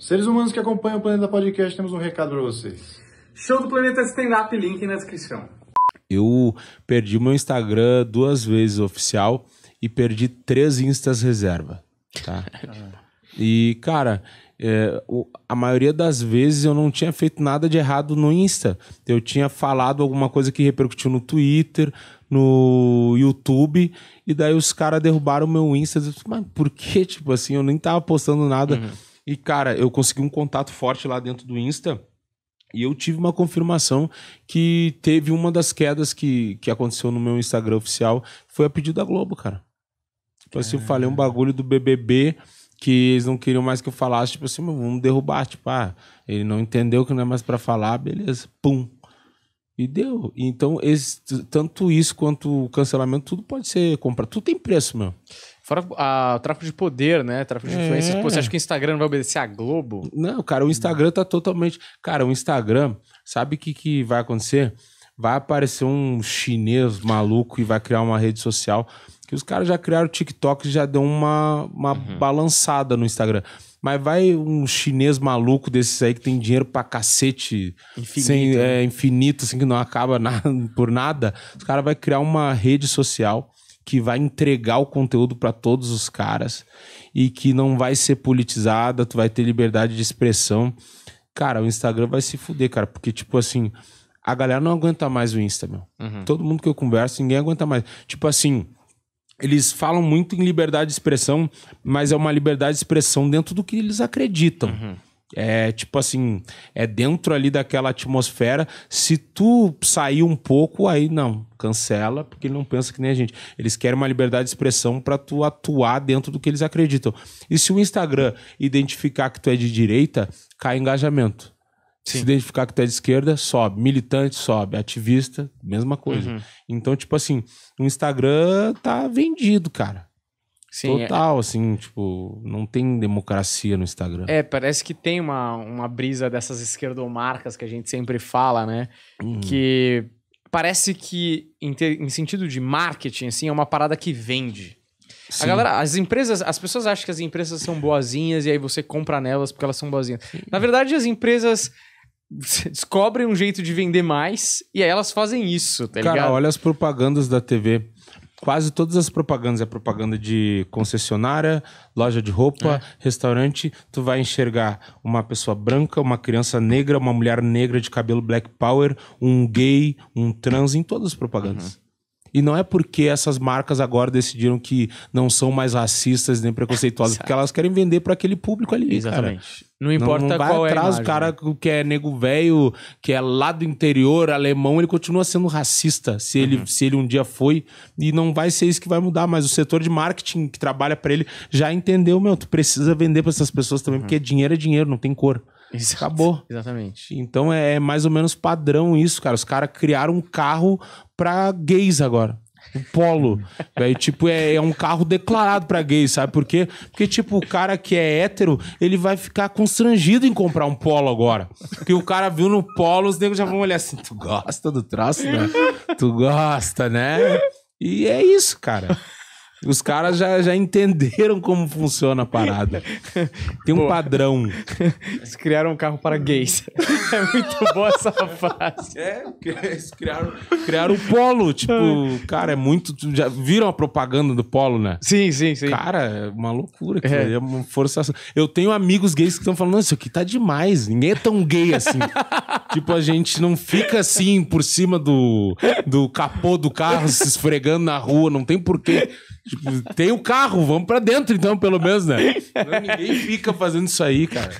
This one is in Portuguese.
Seres humanos que acompanham o Planeta Podcast, temos um recado para vocês. Show do Planeta Stand Up, link na descrição. Eu perdi meu Instagram duas vezes oficial e perdi três instas reserva, tá? e, cara, é, a maioria das vezes eu não tinha feito nada de errado no Insta. Eu tinha falado alguma coisa que repercutiu no Twitter, no YouTube, e daí os caras derrubaram o meu Insta. Mas por que, tipo assim, eu nem tava postando nada. Uhum. E, cara, eu consegui um contato forte lá dentro do Insta. E eu tive uma confirmação que teve uma das quedas que, que aconteceu no meu Instagram oficial. Foi a pedido da Globo, cara. Tipo assim, eu falei um bagulho do BBB que eles não queriam mais que eu falasse. Tipo assim, vamos derrubar. Tipo, ah, ele não entendeu que não é mais para falar, beleza. Pum, e deu. Então, esse, tanto isso quanto o cancelamento, tudo pode ser comprado. Tudo tem preço, meu. Fora a, o tráfico de poder, né? Tráfico de é. influência. Pô, você acha que o Instagram vai obedecer a Globo? Não, cara, o Instagram tá totalmente. Cara, o Instagram, sabe o que, que vai acontecer? Vai aparecer um chinês maluco e vai criar uma rede social. Que os caras já criaram o TikTok e já deu uma, uma uhum. balançada no Instagram. Mas vai um chinês maluco desses aí que tem dinheiro pra cacete, infinito, sem, né? é, infinito assim, que não acaba na, por nada. Os caras vão criar uma rede social que vai entregar o conteúdo para todos os caras e que não vai ser politizada, tu vai ter liberdade de expressão. Cara, o Instagram vai se fuder, cara, porque, tipo assim, a galera não aguenta mais o Insta, meu. Uhum. Todo mundo que eu converso, ninguém aguenta mais. Tipo assim, eles falam muito em liberdade de expressão, mas é uma liberdade de expressão dentro do que eles acreditam. Uhum. É tipo assim, é dentro ali daquela atmosfera. Se tu sair um pouco, aí não, cancela, porque ele não pensa que nem a gente. Eles querem uma liberdade de expressão para tu atuar dentro do que eles acreditam. E se o Instagram identificar que tu é de direita, cai engajamento. Sim. Se identificar que tu é de esquerda, sobe. Militante, sobe. Ativista, mesma coisa. Uhum. Então, tipo assim, o Instagram tá vendido, cara. Sim, é. Total, é... assim, tipo, não tem democracia no Instagram. É, parece que tem uma, uma brisa dessas esquerdomarcas que a gente sempre fala, né? Uhum. Que parece que, em, ter, em, sentido de marketing, assim, é uma parada que vende. Sim. A galera, as empresas, as pessoas acham que as empresas são boazinhas e aí você compra nelas porque elas são boazinhas. Na verdade, as empresas descobrem um jeito de vender mais e aí elas fazem isso, tá Cara, ligado? Cara, olha as propagandas da TV. Quase todas as propagandas é propaganda de concessionária, loja de roupa, é. restaurante. Tu vai enxergar uma pessoa branca, uma criança negra, uma mulher negra de cabelo black power, um gay, um trans, em todas as propagandas. Uhum. E não é porque essas marcas agora decidiram que não são mais racistas nem preconceituosas, porque elas querem vender para aquele público ali. Exatamente. Cara. Não importa não, não qual é atrás, é. Atrás, o cara né? que é nego velho, que é lá do interior, alemão, ele continua sendo racista, se, uhum. ele, se ele um dia foi. E não vai ser isso que vai mudar, mas o setor de marketing que trabalha para ele já entendeu, meu, tu precisa vender para essas pessoas também, uhum. porque dinheiro é dinheiro, não tem cor. Exato. Acabou. Exatamente. Então é, é mais ou menos padrão isso, cara. Os caras criaram um carro pra gays agora. O Polo. Véio, tipo, é, é, um carro declarado pra gay, sabe por quê? Porque, tipo, o cara que é hétero, ele vai ficar constrangido em comprar um Polo agora. Porque o cara viu no Polo, os negros já vão olhar assim: tu gosta do troço, né? Tu gosta, né? E é isso, cara. Os caras já, já entenderam como funciona a parada. Tem um Boa. padrão. Eles criaram um carro para gays. É muito boa essa frase. É, eles criaram, criaram o polo. Tipo, ah. cara, é muito. Já viram a propaganda do polo, né? Sim, sim, sim. Cara, é uma loucura. É. é uma forçação. Eu tenho amigos gays que estão falando: isso aqui tá demais. Ninguém é tão gay assim. tipo, a gente não fica assim por cima do, do capô do carro se esfregando na rua. Não tem porquê. Tipo, tem o um carro, vamos pra dentro então, pelo menos, né? Não, ninguém fica fazendo isso aí, cara.